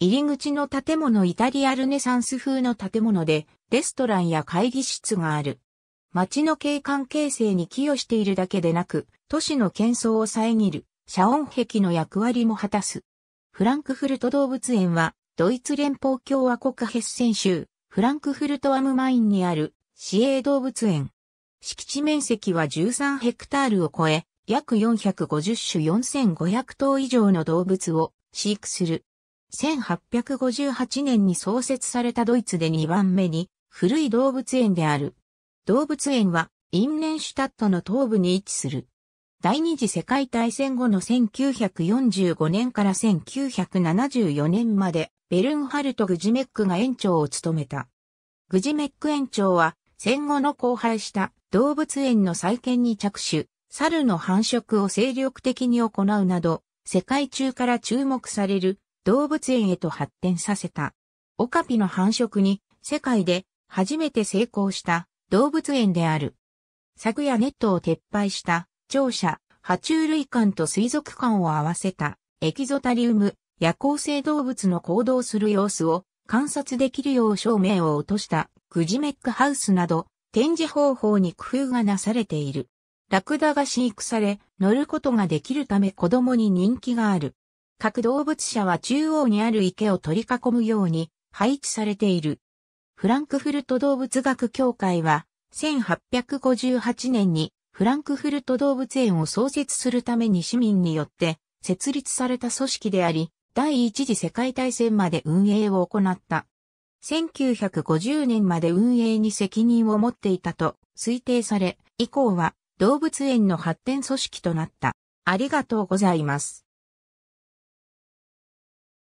入り口の建物イタリアルネサンス風の建物で、レストランや会議室がある。街の景観形成に寄与しているだけでなく、都市の喧騒を遮る、遮音壁の役割も果たす。フランクフルト動物園は、ドイツ連邦共和国ヘッセン州、フランクフルトアムマインにある、市営動物園。敷地面積は13ヘクタールを超え、約450種4500頭以上の動物を飼育する1858年に創設されたドイツで2番目に古い動物園である。動物園はインレンシュタットの東部に位置する。第二次世界大戦後の1945年から1974年までベルンハルト・グジメックが園長を務めた。グジメック園長は戦後の荒廃した動物園の再建に着手、猿の繁殖を精力的に行うなど、世界中から注目される動物園へと発展させた。オカピの繁殖に世界で初めて成功した動物園である。昨夜ネットを撤廃した庁舎、爬虫類館と水族館を合わせたエキゾタリウム、夜行性動物の行動する様子を観察できるよう照明を落としたグジメックハウスなど展示方法に工夫がなされている。ラクダが飼育され乗ることができるため子供に人気がある。各動物舎は中央にある池を取り囲むように配置されている。フランクフルト動物学協会は、1858年にフランクフルト動物園を創設するために市民によって設立された組織であり、第一次世界大戦まで運営を行った。1950年まで運営に責任を持っていたと推定され、以降は動物園の発展組織となった。ありがとうございます。